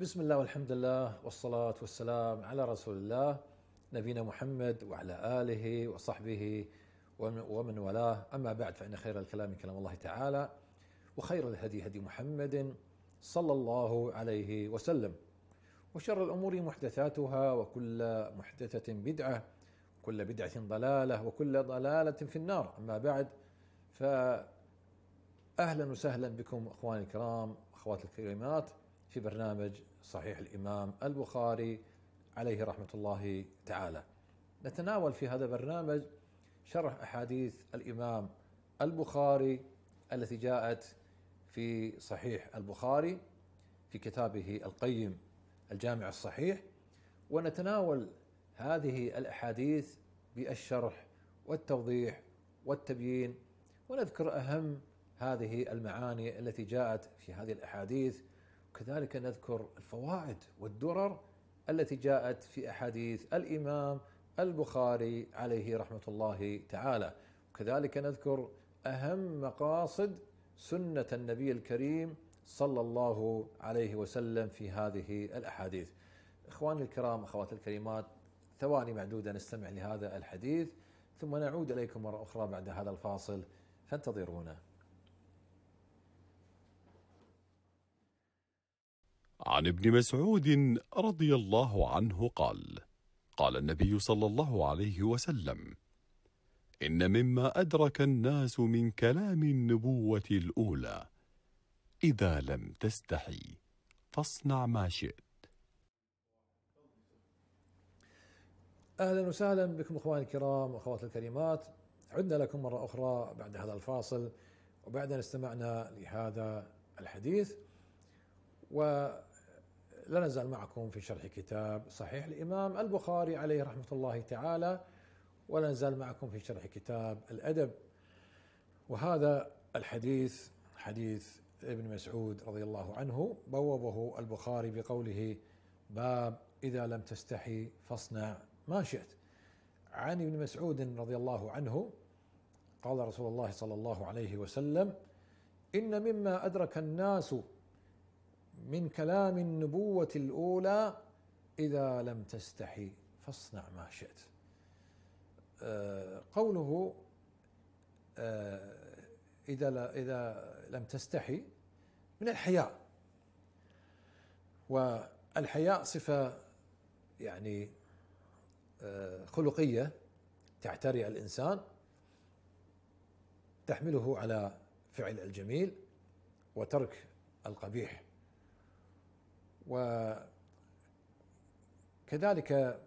بسم الله والحمد لله والصلاة والسلام على رسول الله نبينا محمد وعلى آله وصحبه ومن والاه أما بعد فإن خير الكلام كلام الله تعالى وخير الهدي هدي محمد صلى الله عليه وسلم وشر الأمور محدثاتها وكل محدثة بدعة وكل بدعة ضلالة وكل ضلالة في النار أما بعد فأهلا وسهلا بكم أخواني الكرام أخواتي الكريمات في برنامج صحيح الامام البخاري عليه رحمه الله تعالى. نتناول في هذا البرنامج شرح احاديث الامام البخاري التي جاءت في صحيح البخاري في كتابه القيم الجامع الصحيح ونتناول هذه الاحاديث بالشرح والتوضيح والتبيين ونذكر اهم هذه المعاني التي جاءت في هذه الاحاديث وكذلك نذكر الفوائد والدرر التي جاءت في احاديث الامام البخاري عليه رحمه الله تعالى وكذلك نذكر اهم مقاصد سنه النبي الكريم صلى الله عليه وسلم في هذه الاحاديث. اخواني الكرام اخواتي الكريمات ثواني معدوده نستمع لهذا الحديث ثم نعود اليكم مره اخرى بعد هذا الفاصل فانتظرونا. عن ابن مسعود رضي الله عنه قال قال النبي صلى الله عليه وسلم إن مما أدرك الناس من كلام النبوة الأولى إذا لم تستحي فاصنع ما شئت أهلا وسهلا بكم إخواني الكرام وأخواتي الكريمات عدنا لكم مرة أخرى بعد هذا الفاصل وبعد أن استمعنا لهذا الحديث و لا نزال معكم في شرح كتاب صحيح الإمام البخاري عليه رحمة الله تعالى ولا نزال معكم في شرح كتاب الأدب وهذا الحديث حديث ابن مسعود رضي الله عنه بوبه البخاري بقوله باب إذا لم تستحي فاصنع ما شئت عن ابن مسعود رضي الله عنه قال رسول الله صلى الله عليه وسلم إن مما أدرك الناس من كلام النبوة الأولى إذا لم تستحي فاصنع ما شئت آه، قوله آه، إذا إذا لم تستحي من الحياء والحياء صفة يعني آه، خلقية تعتري الإنسان تحمله على فعل الجميل وترك القبيح وكذلك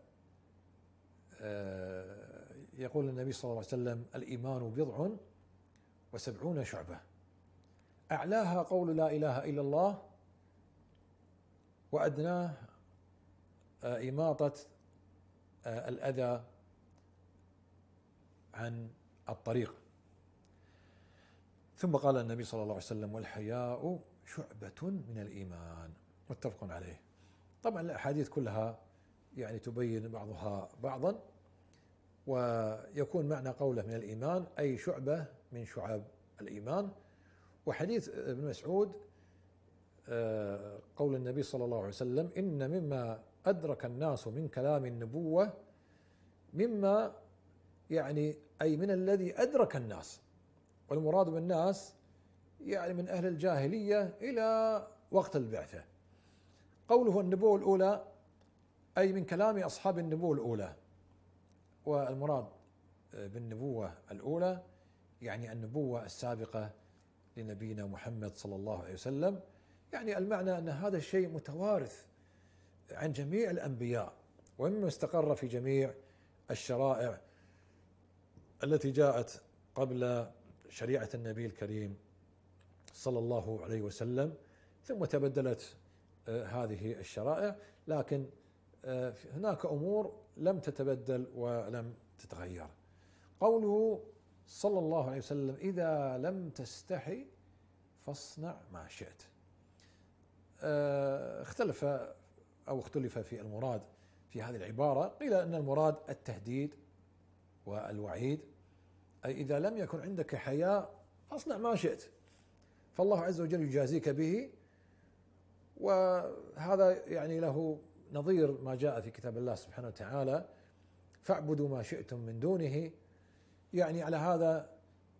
آه، يقول النبي صلى الله عليه وسلم الإيمان بضع وسبعون شعبة أعلاها قول لا إله إلا الله وأدناه آه، إماطة آه، الأذى عن الطريق ثم قال النبي صلى الله عليه وسلم والحياء شعبة من الإيمان متفق عليه طبعا الاحاديث كلها يعني تبين بعضها بعضا ويكون معنى قوله من الايمان اي شعبه من شعب الايمان وحديث ابن مسعود آه، قول النبي صلى الله عليه وسلم ان مما ادرك الناس من كلام النبوه مما يعني اي من الذي ادرك الناس والمراد بالناس يعني من اهل الجاهليه الى وقت البعثه قوله النبوة الأولى أي من كلام أصحاب النبوة الأولى والمراد آه، بالنبوة الأولى يعني النبوة السابقة لنبينا محمد صلى الله عليه وسلم يعني المعنى أن هذا الشيء متوارث عن جميع الأنبياء ومما استقر في جميع الشرائع التي جاءت قبل شريعة النبي الكريم صلى الله عليه وسلم ثم تبدلت آه، هذه الشرائع لكن آه، هناك امور لم تتبدل ولم تتغير قوله صلى الله عليه وسلم اذا لم تستحي فاصنع ما شئت آه، اختلف او اختلف في المراد في هذه العباره قيل ان المراد التهديد والوعيد اي اذا لم يكن عندك حياء فاصنع ما شئت فالله عز وجل يجازيك به وهذا يعني له نظير ما جاء في كتاب الله سبحانه وتعالى فاعبدوا ما شئتم من دونه يعني على هذا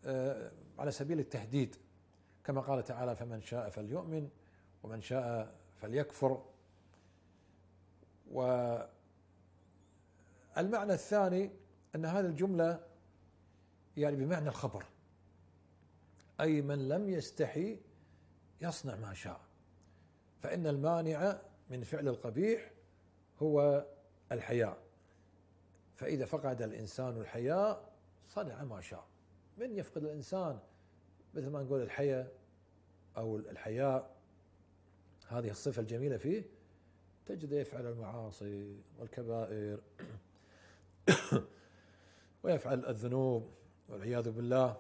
آه، على سبيل التهديد كما قال تعالى فمن شاء فليؤمن ومن شاء فليكفر والمعنى الثاني ان هذه الجمله يعني بمعنى الخبر اي من لم يستحي يصنع ما شاء فإن المانع من فعل القبيح هو الحياء فإذا فقد الإنسان الحياء صنع ما شاء من يفقد الإنسان مثل ما نقول الحياء أو الحياء هذه الصفة الجميلة فيه تجد يفعل المعاصي والكبائر ويفعل الذنوب والعياذ بالله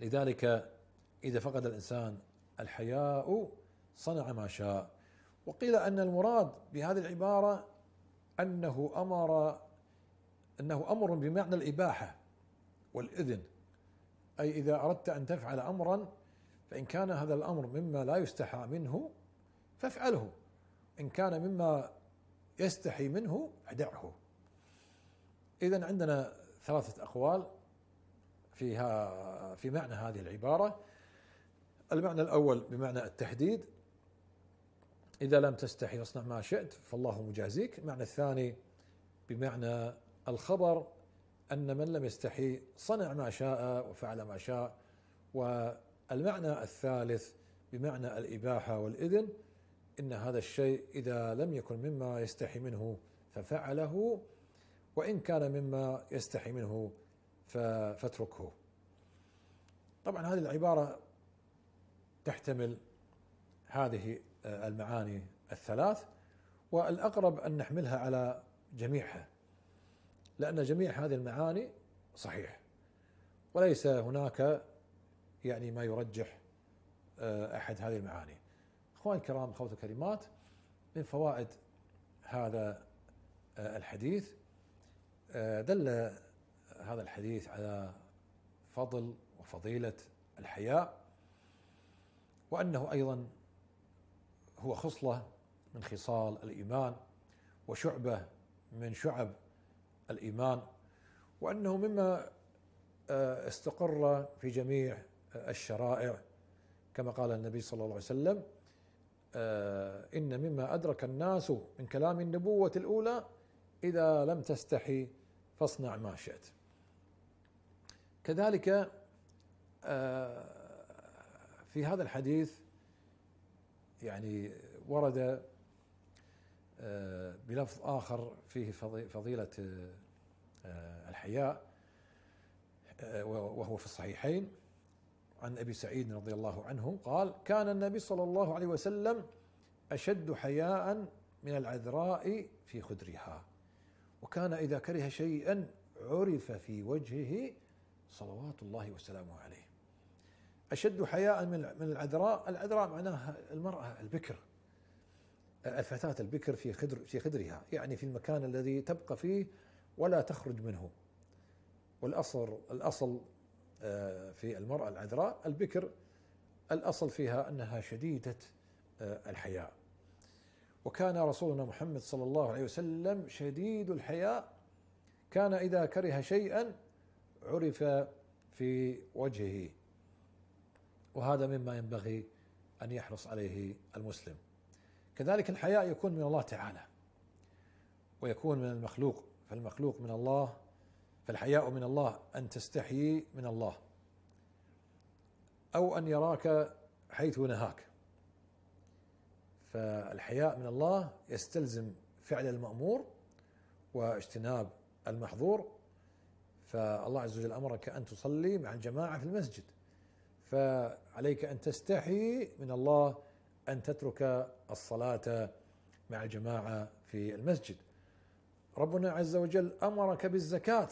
لذلك إذا فقد الإنسان الحياء صنع ما شاء وقيل ان المراد بهذه العباره انه امر انه امر بمعنى الاباحه والاذن اي اذا اردت ان تفعل امرا فان كان هذا الامر مما لا يستحى منه فافعله ان كان مما يستحي منه فدعه اذا عندنا ثلاثه اقوال فيها في معنى هذه العباره المعنى الاول بمعنى التحديد إذا لم تستحي واصنع ما شئت فالله مجازيك المعنى الثاني بمعنى الخبر أن من لم يستحي صنع ما شاء وفعل ما شاء والمعنى الثالث بمعنى الإباحة والإذن إن هذا الشيء إذا لم يكن مما يستحي منه ففعله وإن كان مما يستحي منه فاتركه طبعا هذه العبارة تحتمل هذه آه، المعاني الثلاث والاقرب ان نحملها على جميعها لان جميع هذه المعاني صحيح وليس هناك يعني ما يرجح آه، احد هذه المعاني أخوان الكرام اخوتي الكريمات من فوائد هذا آه، الحديث دل هذا الحديث على فضل وفضيله الحياء وانه ايضا هو خصله من خصال الايمان وشعبه من شعب الايمان وانه مما آه، استقر في جميع الشرائع كما قال النبي صلى الله عليه وسلم آه، ان مما ادرك الناس من كلام النبوه الاولى اذا لم تستحي فاصنع ما شئت كذلك آه، في هذا الحديث يعني ورد آه، بلفظ آخر فيه فضيلة آه، الحياء آه، وهو في الصحيحين عن أبي سعيد رضي الله عنه قال كان النبي صلى الله عليه وسلم أشد حياء من العذراء في خدرها وكان إذا كره شيئا عرف في وجهه صلوات الله وسلامه عليه اشد حياء من من العذراء، العذراء معناها المراه البكر الفتاه البكر في خدر في خدرها، يعني في المكان الذي تبقى فيه ولا تخرج منه. والاصل الاصل آه، في المراه العذراء البكر الاصل فيها انها شديده آه، الحياء. وكان رسولنا محمد صلى الله عليه وسلم شديد الحياء كان اذا كره شيئا عرف في وجهه وهذا مما ينبغي أن يحرص عليه المسلم كذلك الحياء يكون من الله تعالى ويكون من المخلوق فالمخلوق من الله فالحياء من الله أن تستحيي من الله أو أن يراك حيث نهاك فالحياء من الله يستلزم فعل المأمور واجتناب المحظور فالله عز وجل أمرك أن تصلي مع الجماعة في المسجد فعليك ان تستحي من الله ان تترك الصلاه مع الجماعه في المسجد. ربنا عز وجل امرك بالزكاه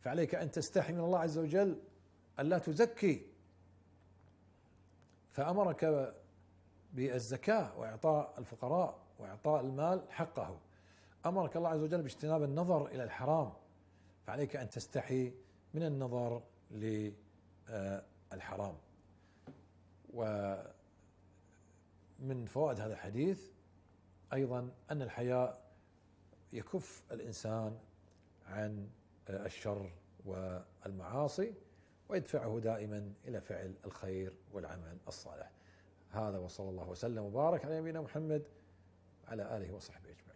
فعليك ان تستحي من الله عز وجل ان لا تزكي فامرك بالزكاه واعطاء الفقراء واعطاء المال حقه. امرك الله عز وجل باجتناب النظر الى الحرام فعليك ان تستحي من النظر ل آه، الحرام ومن فوائد هذا الحديث ايضا ان الحياء يكف الانسان عن الشر والمعاصي ويدفعه دائما الى فعل الخير والعمل الصالح هذا وصلى الله وسلم وبارك على نبينا محمد على اله وصحبه اجمعين